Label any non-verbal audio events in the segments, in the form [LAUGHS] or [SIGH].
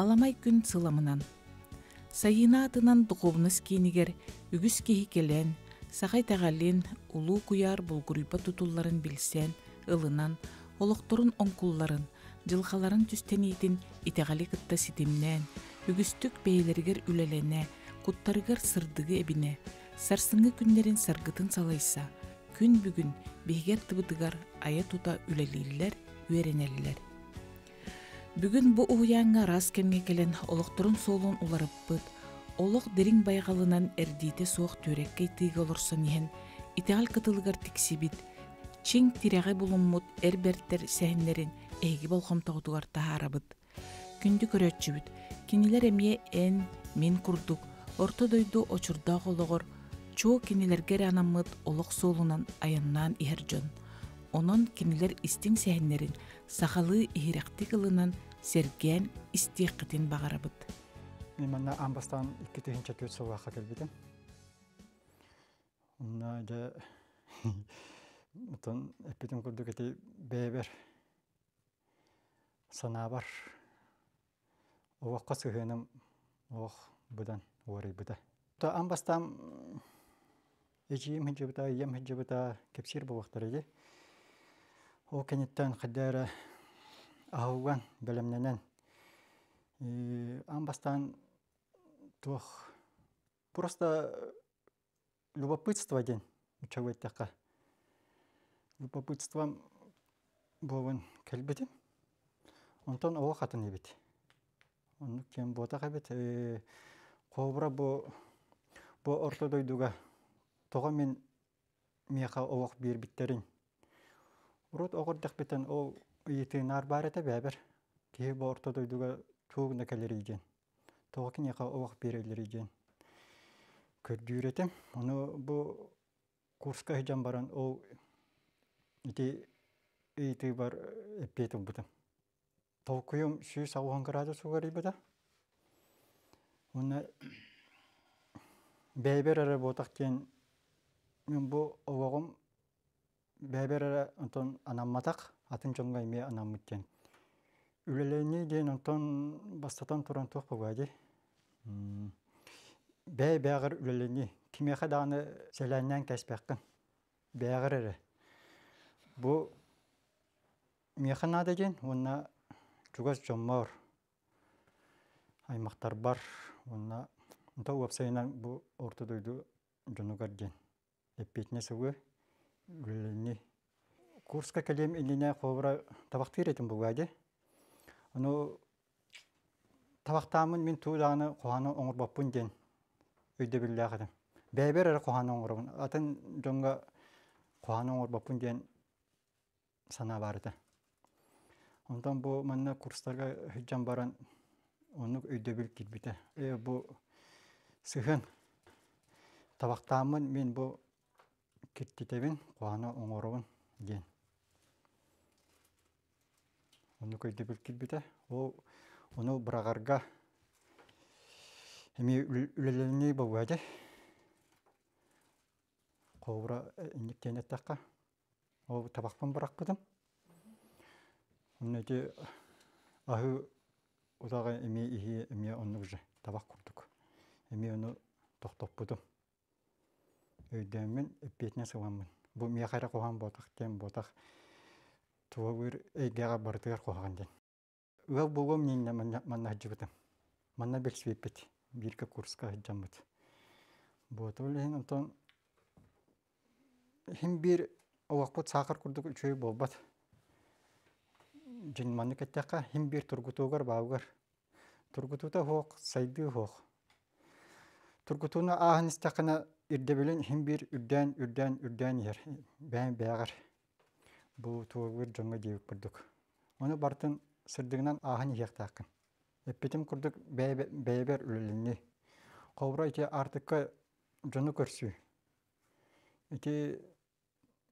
аламай күн сыламынан. Сайына атынан дұғовныс кенігер, үгіс кехекелен, сағай тағален, ұлу куяр бұлгүріпа тутулларын білсен, ылынан, олокторун оңқұлларын, жылқаларын түстенийдин итағали кытта сидемнен, үгістік бээлергер үлелене, куттарыгар сырдығы әбіне, сарсыңы күндерін саргытын салайса, күн бүгүн бейгер тыбыдыгар ая тута үлелейлер, Бүгін бұ ұғыяңа рас кемге келен олықтырын солуын уларыппыт, Олоқ дерин байғалынан әрдейте соқ төрекке тыйғы олырсын ен, итеғал кытылығар тіксебіт, чең тирәғі бұлыммұт әрберттер сәйінлерін әйгі болқым тағытығар тағарабыт. Күнді көрөтчі бүт, кенелер әме ән, мен күрдік, орты дойду очырдағы олығыр, чоу кенелергер анаммыт олық солунан айыннан иһер жон онон кинилер истин сәһиннерин сахалы иһирехти ылынан, серген истиққытын Мен именно амбастан түйін икки тыгынча төт сылваха келбитен унна же [LAUGHS] утон эппитим курдукети бээбер бұдан орай сыһыыным Та амбастан әжі ем амбастам эжиим ем ыйам хыджыбыта кепсер болуктар эже ол кенеттен қыдары аһылган бэлэмнэнэн амбастан туох просто любопытство ден учавыттака любопытством болон келбитим онтон ово хатын ебет. оннук кем ботака ебет. кобура бо бо ортодойдуга тога мен мияка олох биэрбиттерин оғырдық огордакбитен ол да ыйытыынаар бар эте бэбер киһи боортодойдуга тууг на кэлэрийден тоокин яка олох биэрэлэрийден көрдүүретем ону бу курска хыжан баран ол ити ыйыты бар эппиэтылбытым толкуйум сүүс алухан градус угарыйбыта уна бэйбер ара ботах тен мен бу ологом бэйбер ара онтон анамматах атын ме анам анаммыттен үлелени дейін онтон бастатан туран туох бугади Бәй-бәғір үлелени кимеха дааны селэннен кэспэккин бәғір әрі. Бұ, механада ден онына чугас жоммор Аймақтар бар уна онто уапсайынан бу ортодойду жонугар дейін. эппетине сугу үлелени курска келем илине ховра табактыр этим булгады. Ну табактамын мен туудааны коханы оңур баппын ден үйдө билля кадым. Бәйбер ара коханы оңурун. Атын жонга коханы оңур баппын ден сана барды. Ондан бу манна курстарга хүджан баран оны үйдө бил кирбите. Э бу сыхын табактамын мен бу кеттитебин коханы оңурун ден. Оны көйді білкілбіті. Ол оны бұрағарға ә, әме үлелеліне бұл әді. Қоғыра әнеттен әттаққа. Ол табақпан бұрақ бұдым. Оны әді ағы ұдағы әме ihe әме оны ұжы табақ құрдық. Әме оны тоқтап бұдым. Өйдәмен әппетіне сығамын. Бұл мия қайра қоған болтақ, тем болтақ туогур эйгеға бардыгар кохаганден ыал болгом нинне манна хаджыбытым манна бекспиппит бирка курска хаджамбыт вот олен онтон хим бир овакпут саакыр курдук үчөй болбат жин манны кеттяка хим бир тургутуугар бааугар тургутуута хоок сайды хоок тургутууна аахан истакана ирдебелен хим бир үрдән үрдән үрдән иер бән бәгәр бұл туылғыр жаңа дейік бұрдық. Оны бартын сүрдігінен ағын сырдыгынан ахан ихектааккын эппитим курдук бэйбер үлүлүнни кобура ити артыкка жону көрсүү ити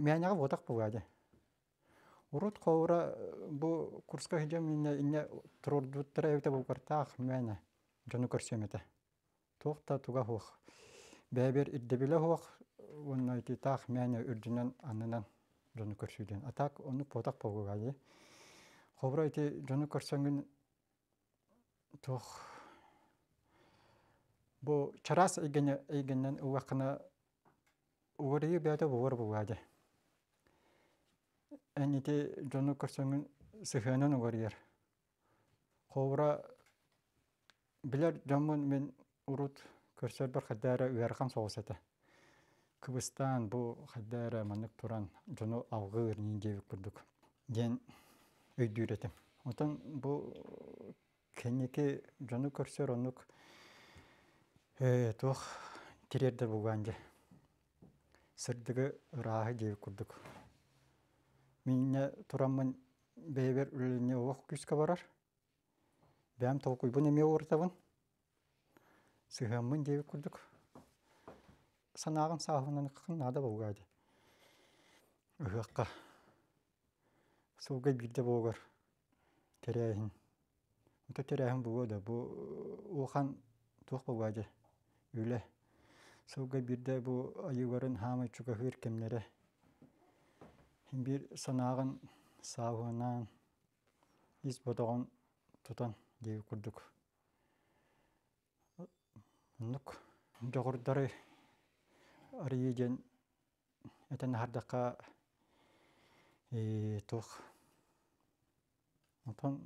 мянага водак булгади урут кобура э, бу курска хижем инне инне турурдуттара эвте булкартаах мяна жону көрсөмете туохта туга хуох бэйбер ирдебиле хуох уна ити тақ мәне үрдінен анынан жону көрсүйден. Атак оны потак болгугайы. Хоброй ти жону көрсөңүн тох бу чарас игене игеннен уакына уурии бяда буор бугады. Эни ти жону көрсөңүн сыханын уурир. Хобра билер жомун мен урут көрсөр бир хадара уярган эте Кыбыстан бұл қайдары манық тұран жоны алғыр нен дебік күрдік. Ден өйді үйретім. Отан бұл кенеке жоны көрсер э тоқ терерді бұған же. Сырдығы ұрағы дебік күрдік. Мен тұрамын бәйбер үліне оқ күске барар. Бәм толкуй бұн еме ортабын. Сығамын дебік күрдік санааран саафунанеққан наада буугаати ыһыаққа суугай билде буугар терээхин ута терээхин бугода бу ухан туох буугаати үле суугай бирде бу айыгарын хаамай чугаһыыр кемнере бир санааган бодогон тутан курдук нук арыйден этен хардаққа э, тух отон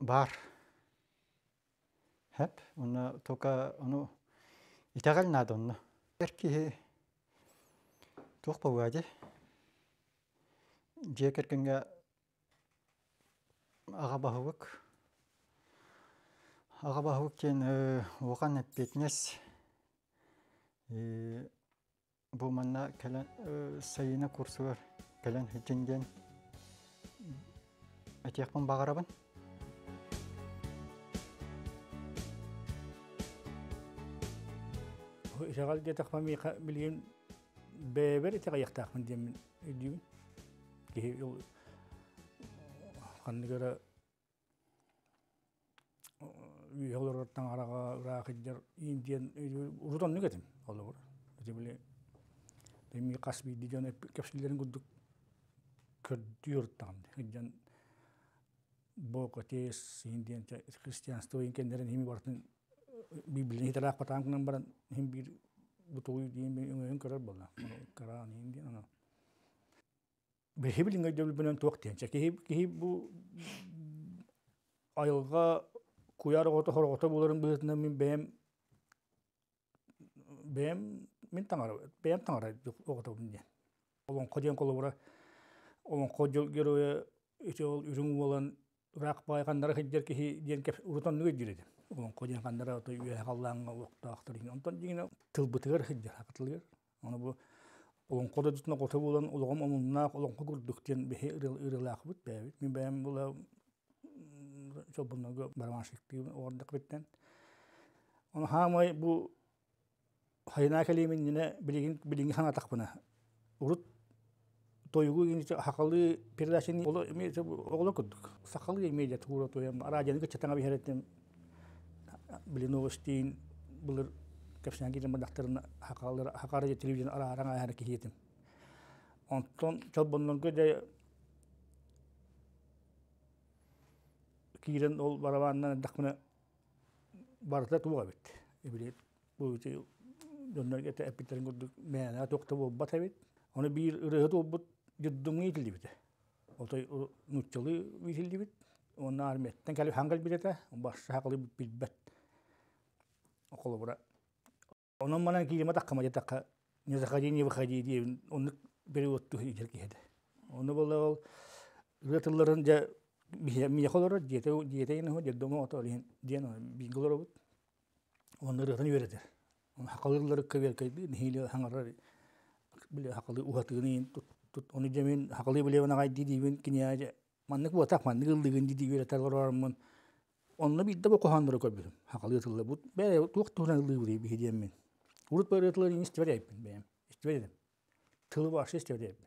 бар хэп уна тока уну итагал надон уна эрки э, тух пауади жекеркенге аға бахук аға бахук кен э, оған Бұл манна сайына курсуар кәлін хитинген әтияқпын бағарабын. Шағал детақпан білген бәбір етек аяқтақпын демін. Қанды көрі үйелорттан араға ұрақыдер индиен урутонну кетим олур эти биле касби касбийди жана кепсилерин күрдүк көрдүртан жан боко тез индиен христианство инкендерин хими бартын библияны хитараак батаан кынан баран хим бир бутуй диен өңөн көрөр болла караан индиен ана бехибилиңгөйдөбүлбүнөн туок тиен кихи бу айылга куяргото хоргото буларын быытына мен бем бем мен таңара бем таңара огото бүнде олон коден колобура олон кодел герое иче ол үрүң болан рак байгандар хиддер кихи кеп олон халланга онтон дигине хиддер аны бу олон дутна кото болан омунна олон бехи ырыл бэбит собунногу бармашыкты ордық биттен. Оны хамай бу хайна келемин нене билигин билинги хана тақпына. Урут тойгу гинче хакалы передачени оло эмесе огло кудук. Сакалы эмеде тура тоям радионы кечтанга бихереттим. Били новостин булыр кепсен гидем дактырын хакалар хакары телевизион ара араңа хәрәкәт итем. Онтон чолбоннан көдә кирен ол барабаннан дақмына барыта туа бит. Эбилет бу ити дөннәргә тә әпитләрен күрдек. Мәна токта булып бит. бир ырыгы бит. Отой Оны Оның не заходи, не выходи, жа мияхолоро диетегенехо дердомо отолиен диено биглоробут онны рыгытын үөретер он хакалырларыкка беркайды нихили хаңарар биле хакалы ухатыгынын тут оны жемен хакалы билебин агайды дийбин кинияже маннык буатак маннык ылдыгын диди үөретерлорармын онны бидде бу кохандыры көрбүдүм хакалы ытылды бут бээре тук тууран ылдыбыды бихидием мен урут бөрөтыларын мен бээм истебередим тылы башы истеберейппин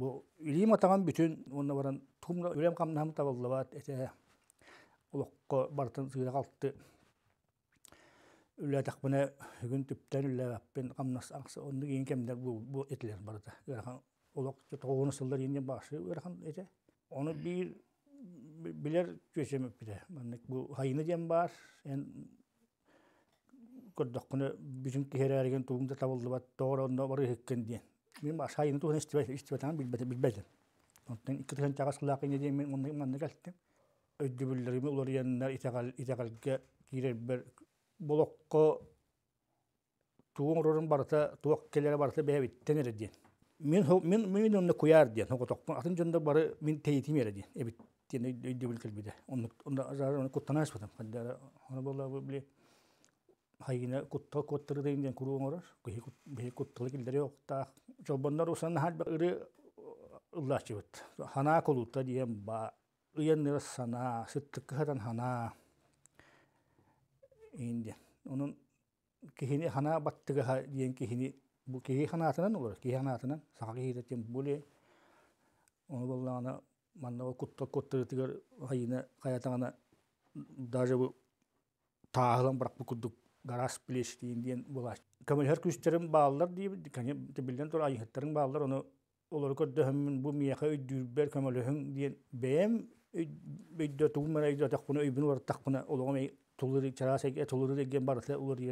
Бу илим атаган бүтүн уна баран тумна үлем бартын сыйра калты. Үлләтәк буны бүгүн түптән үлләппен камнас аңсы онны кийин кемдер бу Оны билер көсөмөп биде. Мандык бар. Эн көрдөк күнү бүгүн керерген мен ашайын туһан истибат истибатан билбедим онтон икки туһан тагас кылаакын деген мен онны манна келтим өйдүбүллерими улар янна итагал итагалге киребер болокко туун урорун барыта туок келере барыта бэбиттен эре диен мен мен мен онны куяр диен хоготокпун атын жонда бары мен тейтим эре диен эбиттен өйдүбүл келбиде онны онда жары куттанаспытым хаддара оны болла бу биле хайына кутта коттыры bir куруң орар бе куттылы килдере оқтақ жолбоннор усан хал sana, hana. дием ба kihini hana battı хана kihini. Bu хана диен hana даже гарас плештиин диэн булач. Камилхер күстерин бааллар дии, кане тибилден тур айыхтарын бааллар, оны олар көрдөһөммүн бу мияха өйдүүрбер камалөһүң диэн бэйэм өйдө тугумара өйдө тахпына өйбүн бар тахпына олоңом эй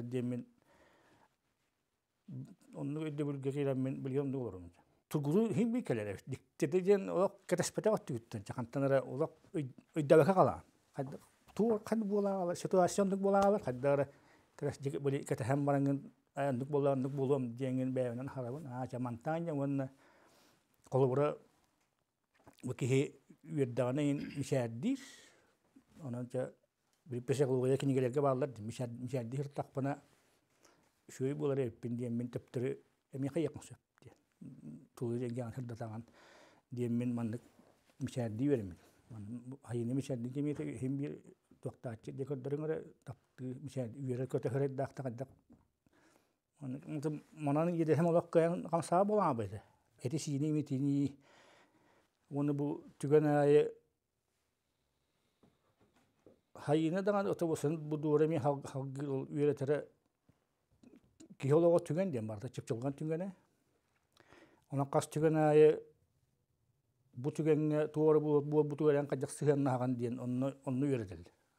деген мен онну өйдө бүлге мен билген олорум тургуру хим би келере олок олок Трастик были катахэм барангын андык болла андык болом диэнген бэйбинен харабын а чамантаанья уонна колубура букихи үйердагана ин мишааддир ононча бирпесе кылугая кинигелерге бааллар мишааддир тахпына шүй булар эппин диэммин төптөрү эми кайякын сөп диэн тулу туохтааччы де көрдөрүңөрө тапты мисэ үйөрө көтөхөрөт даактагаддак мананын едехем олоккаян хамсаа болаабайды эти сини митини уну бу түгөнае хайына даган бу түгөн дем барда чыпчылган онан кас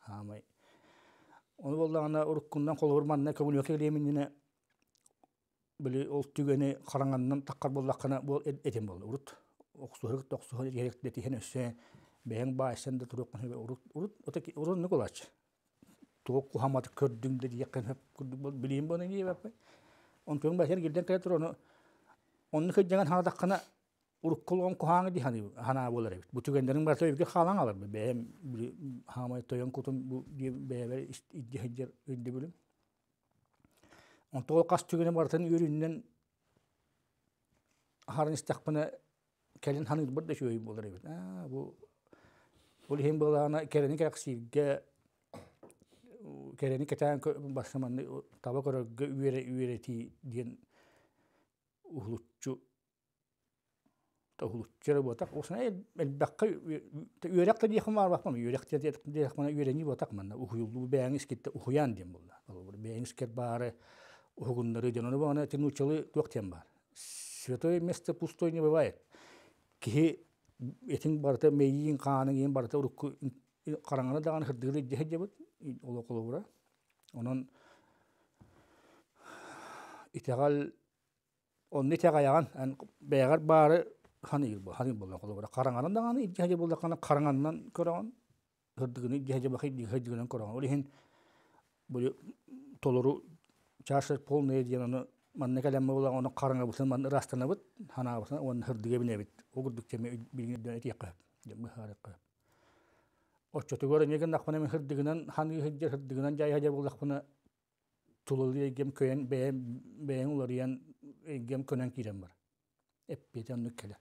Хамай. Оны болда ана уруккундан кол урманна көңүл келеминине били ол түгені түгени караңаннан таккар боллаккана бол этем болду. Урут оксуһык токсуһы еректе тиһен өссө бэйэн баасан да турук урут урут отеки урун николач. Туок кухамат көрдүм де якын хөп күрдү бол билим боны ниебеп. Он көң башер гилден кэтрону. Онны хыджаган хана таккана уруккулгон кухаңы диханы хана болар эбит. Бүтүгендерин бар төйүгө халаң алар бе. Бем хамай тоян кутун бу бебер иддихер өндү бүлүм. Он тол кас түгөнө бартын үрүннөн харын истакпына келин ханы бир да шөй болар А бу бул хем булана тоһулуччара буотак усна элбакка үөрэх да диэхым аарбакмам үөрэх диэхмана үөрэнни буотак манна ухуйуллуу бээңис китте ухуян диэн булла балбур бээңис кер бар святое место пустой не бывает этин барта ханы ил ханы болла қолы қараңанын да ханы итке хаҗа болла ханы қараңаннан көрән һөрдүгүн итке бахи ди хаҗгынан көрән ул һин толору чашы полный дигән аны ман нәкәләм болла аны қараңа булсын ман растана бит хана булсын аны һөрдүгә бине бит огырдык кеме билгән итәкә җәм харык Оччоты горы неген нахпана мен хырдыгынан ханы хыджер хырдыгынан жай хаҗа булдык буны тулулы гем көен бәем бәем улар ян гем көнен кирем бар. Эппетен нүккеле.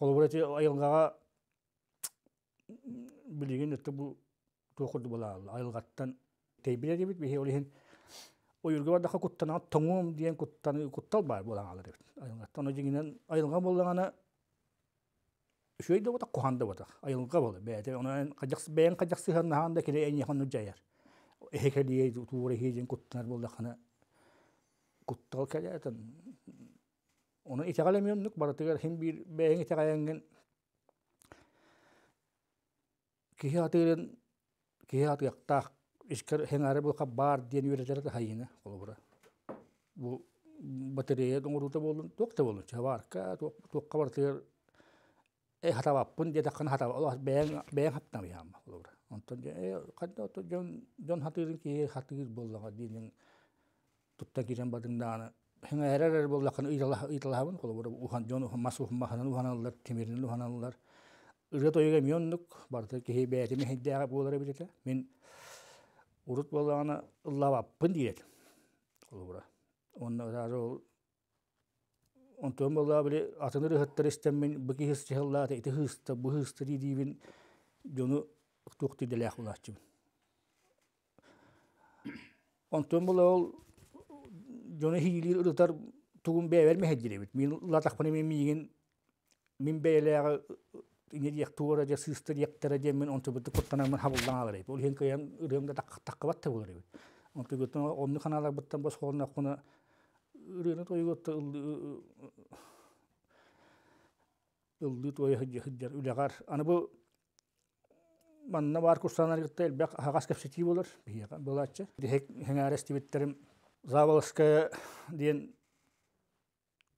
Колобор эти айылгаға билигин өттө бу тоохурду болаалла. Айылгаттан тейбиле дебит, бихи олихин ойурга бардаха куттанага тоңум диен куттан куттал бар болаалла дебит. Айылгаттан ожигинен айылга болдагана үшөй да батак, кухан да батак. Айылга болы. Бәйте, оны кадjakс бәйен кадjakсы ханнахан да келе әйне ханну жаяр. Эхекелие тууры хейден куттанар болдахана куттал келе атын. Onu itegalemiyonnuk baratığar hem bir beyin itegayengen kihi atıgırın kihi atıgaqtaq iskar hengari bu bar diyen üretere de hayını kolubura. Bu batareye bolun bolun e diye Allah beyin beyin Ondan e kadda hatıgırın kihi bollağa хиңэһэрэр боллахан ыйталаһабын кол бур ухан жон мас ухмаханан уханаллар тимирин уханаллар мен урут боллаана ыллабаппын диет ол атыны ол жоны хилир ырытар тугун бэбер мэхэддилебит. Мин латахпаны мен миигин мин бээлэага инедиэк туора же сыстыр мен куттанамын Ол тойготта ылды той Аны бу манна бар Бияга Завалышка ден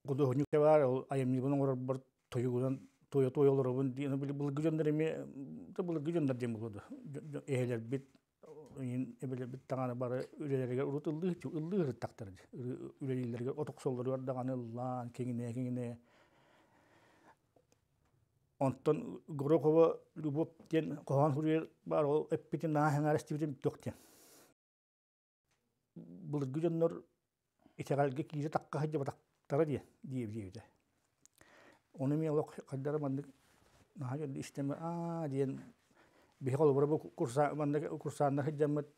гудогнюк бар, ол айымни бұның орар бар, тойығынан, тойы той олар бұн, дені бұл бұл гүжендер еме, бұл гүжендер ден болады. Ехелер бит, ебелер бит тағаны бары үлелерге ұрут ұлды, ұлды ұрыт тақтырды. Үрелерге отық солдар бар, дағаны ұллан, кеңіне, кеңіне. Онтон Гурокова Любовтен, Коған Хурер бар, ол әппетен нағын әрістебеден тоқтен былыргы жоннор итегалге киже такка хаджа батактара дие диеп диебите оны мен олок каддара маннык наха жонду истеме а диен бихи колбора бу курса маннык курсаанна хаджаммыт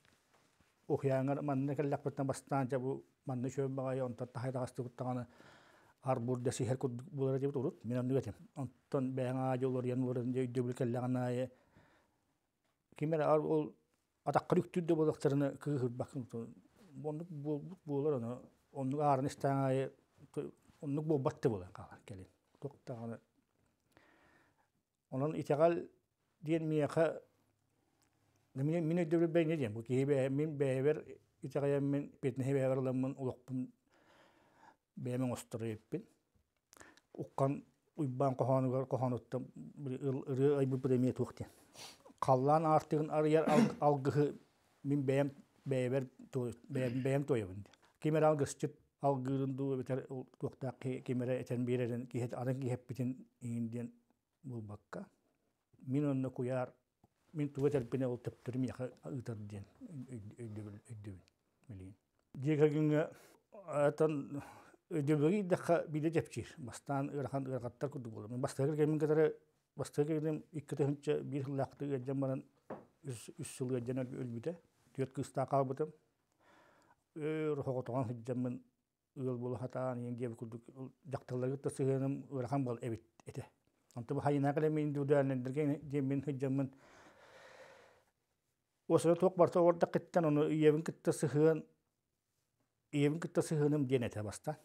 ухяаңар маннык эллакпыттан бастаанча бу манны шөббага онтатта хайтагастыгуттаганы арбур да сихер куд булара деп турут мен онну кетем онтон бэңа жолор ян болорун дөйдөбүл келлаганае кимер ол атаккырүктүр да болактарына кыыхыр бакын Onluk bu bular onu. Onluk ağrın işten бээбер бээн туйабын кимер ал гысчып ал гырынду бетер туактак кимере этен биререн кихет арын кихеппитин индиен булбакка мин онно куяр мин туветерпине ол тептерим яха ытар диен өйдөбүн милин жегагыңа атан өйдөбүги даха биде жепчир бастан ырахан ыракаттар курду болом түөт кыста калбытым өр хоготогон хыджаммын ыыл болу хатаан иң деб кулдук жактыларга тасыгыным ырахан бол эбит эте онту хайына кале мен дуданендерген мен хыджаммын осыны ток барса орда кыттан оны иевин кытта сыхын иевин кытта сыхыным денете баста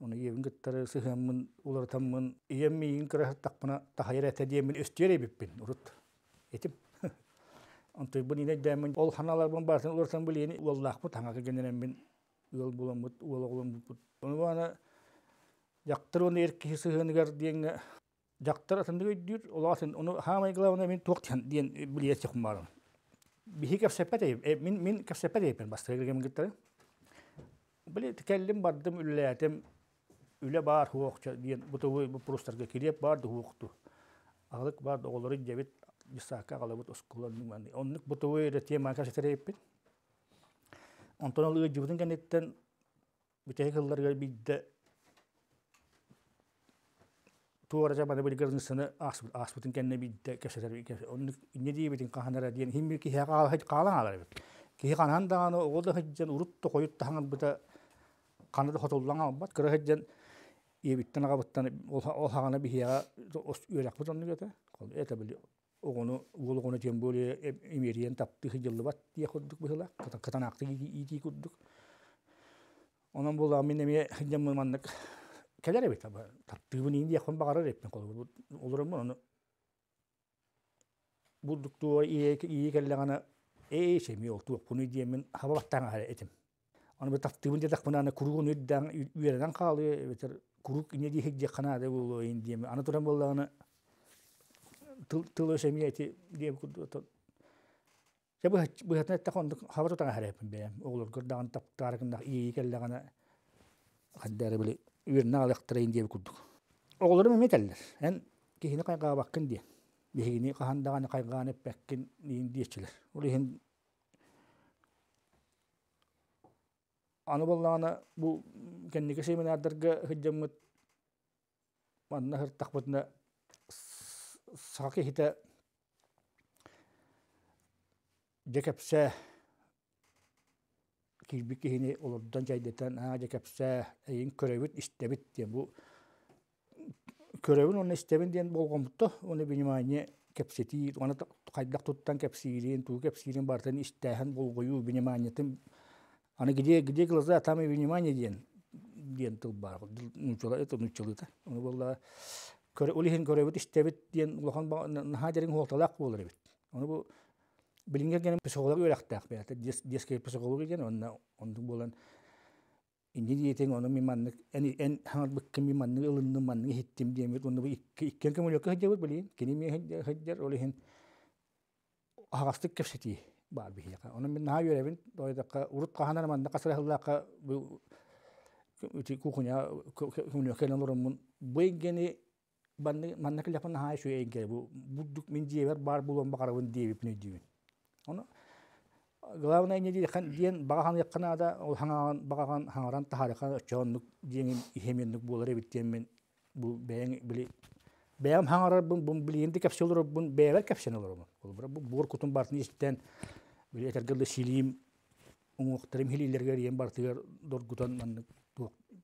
оны иевин кыттары сыхыммын улартаммын ием миин кырахаттакпына мен демин өстөребиппин урут этим Онтой бу ине дәмен ол ханаларның басын оларсан бу ине уллах бу таңа кергеннән мен ул булам бу ул улам бу. Оны бана яктыр оны эркисе сыгыныр дигән яктыр атындыгы дүр уласын оны хамай главна мен токтан дигән билет чык мар. Бихи кеп сепете э, мен мен кеп сепете пен бастыргым гиттер. Биле тикәллем бардым үлләтем үле бар хуакча дигән бу бу простарга килеп барды хуакту. Агылык бар доголары җәбит исаакка қалабыт оскуланның маны оннук бутуы да тема каштереппит онтон алыга жыбытын кенеттен битеге кенне хат оғону ол оғону тем более эмериен тапты хыжылыбат тие курдук мен эме хыжамманнык келер эбит таптыыбын инди яхон тыл өсемиэти диэм Же быһытын этте хондук хабар тутаҥа хэрэппин бэм. Оглургур даган таптааргындах ии келлегана хаддары били үөрнэ алыктырайын Аны бұл манна сақы хита жекепсе кирбик кихини олордан жайдетен а жекепсе эйин көрөбүт истебит диен бу көрөбүн оны истебин диен болгомутто уну внимание кепсети оны кайдак туттан кепсиирин туу кепсиирин бартын истэхэн болгою вниманиетин аны где где глаза там и внимание диен диен тыл бар нучала это нучалыта уну болла көре улихин көрөбүт истебит диен улахан наха жерин холталак болор эбит ону бу билингер ген психолог өлактаак бета детский психолог ген онна болан инди диетең ону миманнык эн хаңар быккы миманнык ылынны манны хиттим бу иккен кини улихин кепсети бар бихияка ону мен наха урут каханар бу кухня бу манна кляпын хай шу энгер бу буддук мен диевер бар булон бакарабын диевип не дивин ону главное не дии хан диен багахан яккана да ол ханган багахан хангаран тахарыхан чоннук диен ихеменнук болар эбит мен бу бэң били бэм хангарар бун бун били энди капсулар бун бэвер капсулар бун ол бу бор кутун бартын истен били этергелде силим уңуктарым хилилергер ен дор доргутан маннык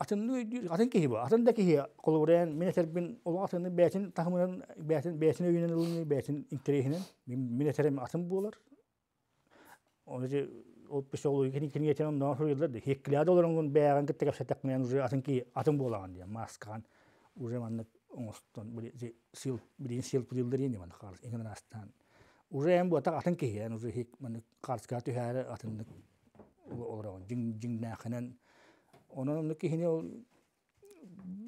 Atınlı atın kehi bu. Atın da kehi. Kolurayan mineter bin olu atını beytin tahmının beytin beytin öyünen ılını beytin intirehinin mineterim atın bular. Onca o bir şey oluyor. Kendi kendi yetenen daha beyan gitti kapsa takmayan atın ki atın diye. Maskan manlık onustan böyle sil sil yeni manlık bu atak atın hek manlık her atınlık Ононымдыки хине ол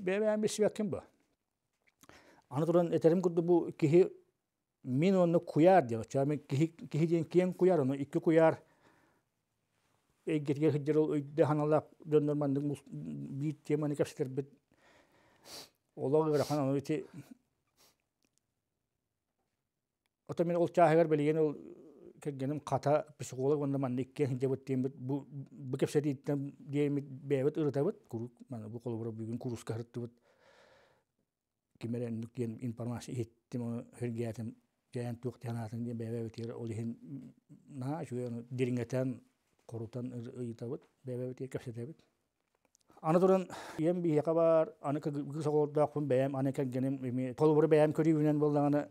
бәбәм бесибәк кем бу? Аны туран этерим күрде бу кихи мин онны куяр деп. Чамы кихи кихи оны теманы мен ол чаһыгар ол кергеним ката психолог онда ман иккен дебеттен бит бу бу кепсетиттен диемит бебет ырытабыт курут мана бу колбор бүгүн курска хыртыбыт кимерен нукен информация еттим оны хергиятым жаян тук жанатын дем бебетер ол хин на жуен дирингетен корутан ыйтабыт бебетер кепсетебит Аны туран ем бияка бар, аны кыгы соголдакпын бәем, аны кәгенем, колбор бәем көрүбүнөн болганы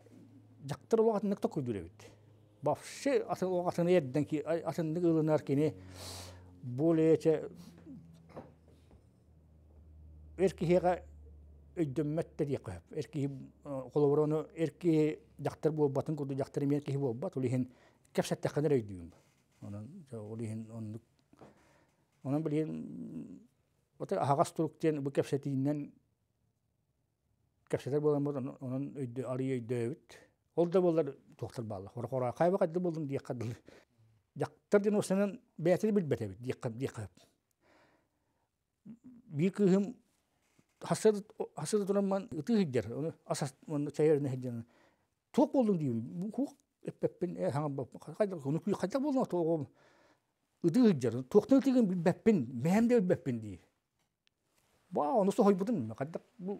жактыр улагатындык токуйдуребит. Бақшы, атын оғатыны едден ки, атынны ылынар кини более те эркиһиға өйдөммәттер яқып, эркиһи қоловорону, э, эркиһи дақтар болып батын көрді, дақтар мен эркиһи бат, бұл ол да болар тоқтар балла хора қайба қадды болдым дие жақтар ден осынан бәтер бил бәтер дие қап дие қап бик хасыр хасыр тураман үтү хиддер асас оны чайерне хиддер тоқ болдым деймін хуқ эппеппен э хаңа қайда оны күй қайда болдың тоқ үтү хиддер тоқтың деген бәппен мәмде бәппен дей ба оны сохой бұдым қайда бұл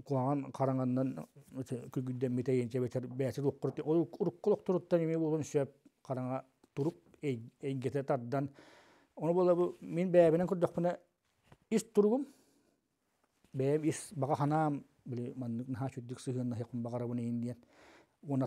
кулаган караңандан күгүдден митейин чебетер бээсер уккурт уруккулук туруттан эми болгон сөп караңа туруп тардан ону мен бээбинен курдакпына ис туругум бээм ис ханаам били маннык багарабын диен уна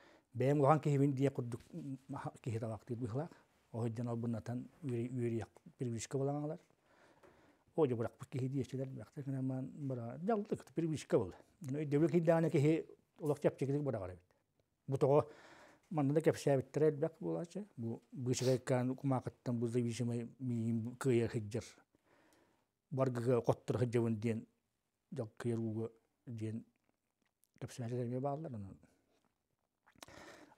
Бәйем лохан кеһибин дия курдук кеһит алак бихлак бихла. Охыджан албыннатан үри үри перевишка буланалар. Оҗа бурак бу кеһи диечләр бактыр гына ман бара ялдык перевишка бул. Ну дәвле кидәне кеһи улак чап чекдик бара гара. Бу тоо манда да кепсә битрәт бак булачы. Бу бишәгә кан кумакыттан бу дивишме мин кыя хиҗер. Баргыга коттыр хиҗәвендән як кыйруга ден кепсә баалдар баллар.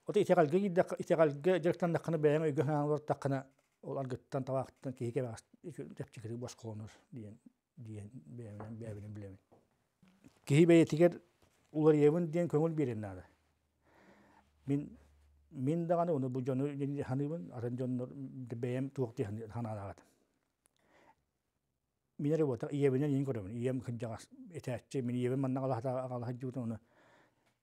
Ота б гидде итегалга директан даккана бәйән өйгәһән алар даккана ол аргыттан табактан кейке баш тепчикер баш колонур диен диен бәйән бәйән билемен. Кейи бәйә тигер улар диен көңел берен нада. Мин аран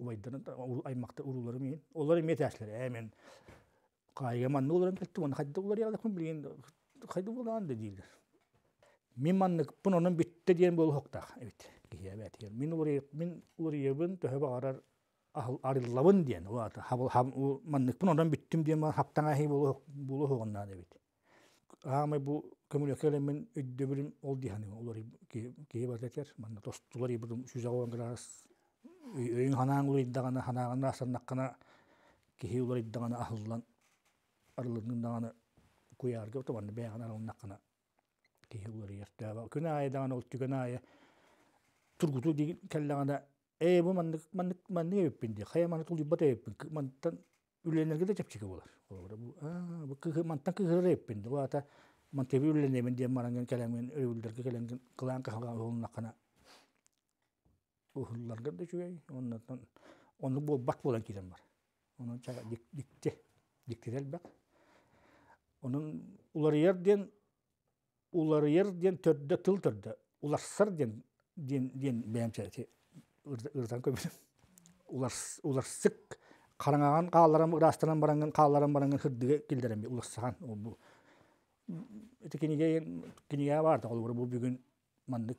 убайдарын ол аймакта урулары мен олар эме тәслер ә мен кайга манны оларым келти оны олар ялы кун билген хайда болан да дийлер мен манны пун онун битте мен олар мен олар арар хабыл манны болу бу мен ол олар кие үйін ханаан улуйдагана ханааган аасаннаккана кихи улуйдагана ахыллан арлындагана куярга тубанны бээган арылнаккана кихи улуйертээба күн аайдагана ол түгөн аайы тургуту дигин келлегана э бу маннык маннык манны мантан үлленерге де болар мантан үлленемен де, uhullarga da şüye ondan onu bu bak bolan kiren var. Onu çaga dik dikti. Diktirel bak. Onun ular yerden қараңаған ол бұл барды ол бүгін мандык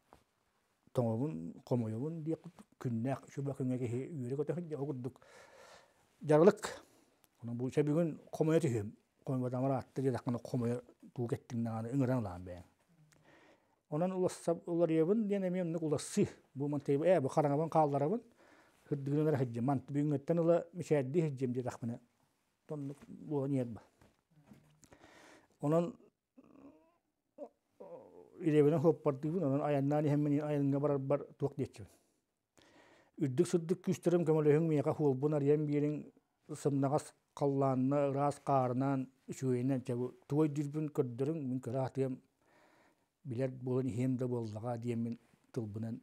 тоңобун комойобун диэккуттук күннээх чубакыңаги үйөрө көтөхүн курдук жарылык онон бул се бүгүн комоя түһүм комойбатамара атты дедакына комоя дуу кеттиңнааны ыңыран лаан бээн онон улассап уларыйабын диэн эми оннук улассы бу мантыйбы э бу хараҥабын хаалларабын хыддыгынара хыджем мант бүгүнгөттен ыла мичээдди хыджем дедакмына тоннук бу ниет ба онон иребенен хоппардыгын онон аяннаан иһэммин бар барарбар туох диэччибин үрдүк сүрдүк күстөрөм көмөлөһүң мияка хуолбун арыйан биирин сымнагас қалланына ырас қаарынан үчүөйүнен жабы туой дүрбүн көрдөрүң мин көраатыам билер болон иһиэм да буоллаға диэмин тылбынан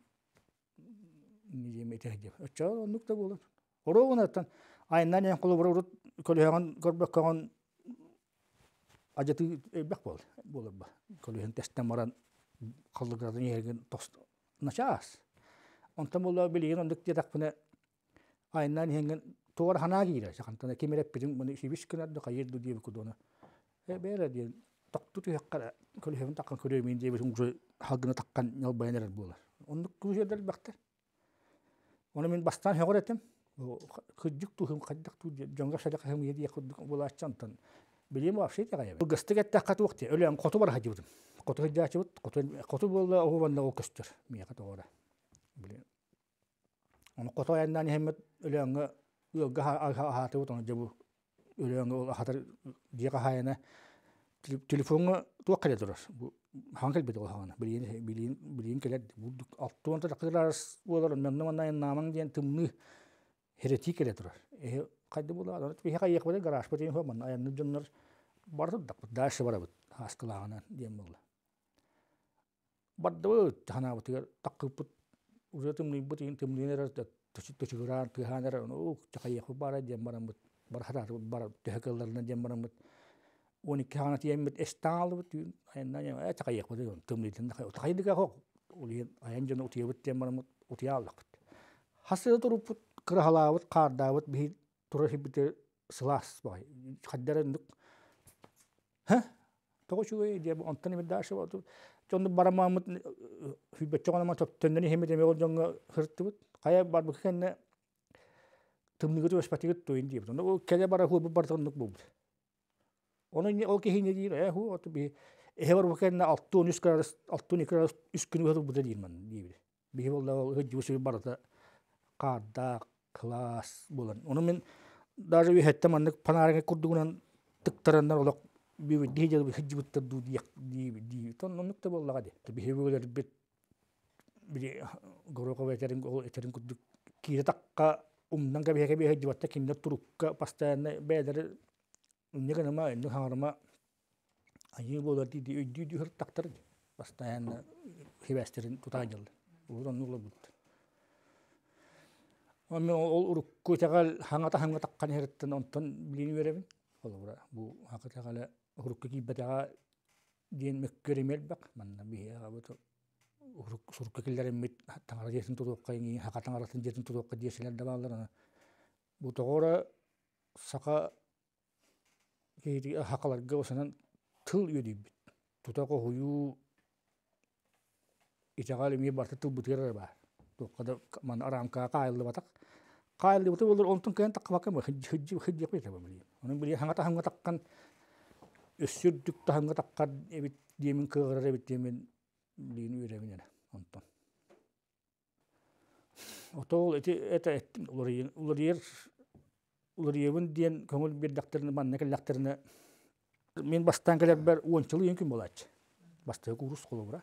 этехдеп оччаонук да болон орогунаттан айынан эн кулубура урут көлөһөҥөн көрбөккөҥөн Ажаты эбек бол, болыр ба. тестен тесттен маран қалдығыратын ерген начаас. Онтан болу білеген ондық дедақ бұны айынан енген туар хана кейді. Жақантана кемереп біздің бұны шебіш кінәрді қайыр дүдей бүкі доны. Э, Бәрі дейін тоқты түйеққара колуен таққан көрермен дейбіз ұңғы халғына таққан ялбайынар болар. Ондық күзердер бақтар. Оны мен бастан хеғыр етім. Күджік тұхым қаддық тұхым, жоңға шадық хым еді еқұддық болашчантан. Билим вообще те гаябы. Гыстык этте катук те. Өлем коту бар хадибдым. Коту хадачыбыт. Коту коту болла ованна ол көстөр. Мия Билим. Оны коту аяндан хеммет өлеңге өлгө хаты бут оны жабу. Өлеңге ол хатар дига хаяна телефонга туак Бу хангел бит ол хана. билим билин билин келе бу аттуан да кырарас болор. Мен наман намаң ден херетик қайды бұла дорт бихе қайық бара гараж бөтен хо ман аянны жоннор бар дак дашы бара бут дем бадды уже ну дем барам бар харар бар төһөкөлөрүнө дем барам аян тура хибите сылас бай. Хаддара нук. Ха? Того чуе де онтан ми даша вот. Чонду барамамыт э, хибе чоганама топтөндөн хеме деме ол жонго хыртыбыт. Кая бар бу кенне деп. ол келе бара Оны не ол кехине э ху би бу класс болан оны мен даже үйеттем аннык панарыңа курдугунан тыктараннар олок боллага ол этерин курдук кире такка умнан турукка постоянно хаңарма айы ди Мен ол урукку тәгәл хаңата хаңатаккан хәреттен онтон билини беребин. Ол бура бу хакыта гала бак бу урук мит Бу осынан тыл хую ми барта тыл тоққада ман арамка қайылды батақ қайылды бата олар онтын кән таққабаққа ма хыджи хыджи қой табам біле оның бірі хаңата хаңға таққан өссүрдүк та хаңға таққан эбит демин кыгырар эбит демин билин үйрәмин онтон отол эти это улар улар улар ебин диен көңүл бердактерни ман некелактерни мен бастан келер бір 10 жыл болады болачы баста курус колобура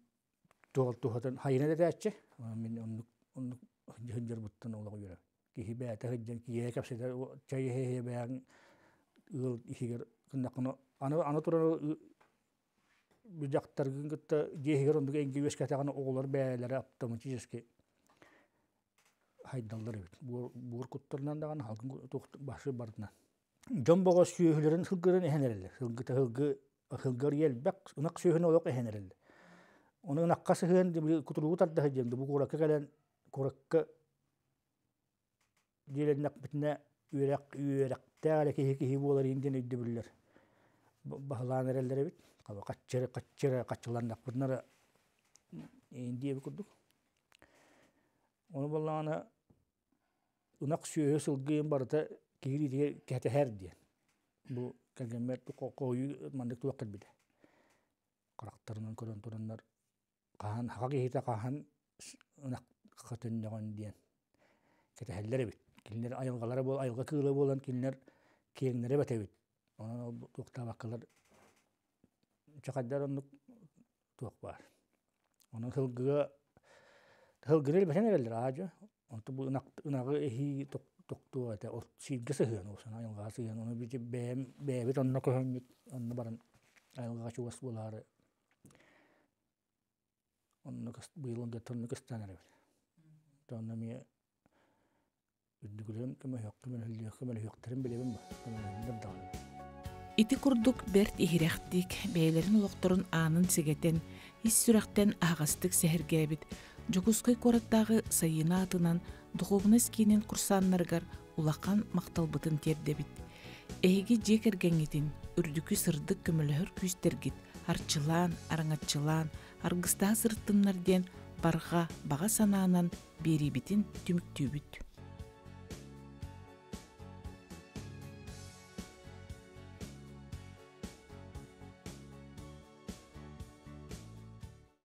doğal tuhatın hayına da dertçe. Min onluk onluk hıncar buttun olağı yöre. Kihi beyata hıncar ki yere kapsayda çayı he he beyan ıl ihigir kınnakını ana ana turan bıcaktar gıngıtta gehigir onduk engi veşkatağına oğular beyalara aptamın çizgi haydallar evet. Bu buğur kutlarından da ana halkın başı barına. Jom boğaz süyühlerin hılgırın ehenerli. Hılgıta hılgı hılgır yelbek ınak süyühüne olak ehenerli. Онугун акка сыһыан кутулуу тардаһа диэмди бу кууракка кэлэн кууракка диэлэннэхбитинэ үөрэх үөрэхтээҕэрэ киһи киһи буоларыйын قاهن حقيقة قاهن نق خطن نغن دين كتهلر بيت كلنر أيل غلر بول أيل غكيل بولن كلنر كين быйылын тонны кыстанар эбит тонна мие үдүгүлөн кыма хөк кыма хөллү кыма хөктөрүн билебин ба кыманыдым дагы ити курдук берт ихирехтик бэйлерин улокторун анын сигетен ис сүрэхтен агастык сехергебит жокускай кораттагы сайына атынан духовность киинен курсаннаргар улакан макталбытын тердебит Эги жекергеңитин үрдүкү сырдык көмөлөһөр күүстергит арчылаан араңатчылаан аргыста сырттыннарден барға баға санаанан битин түмүктүбүт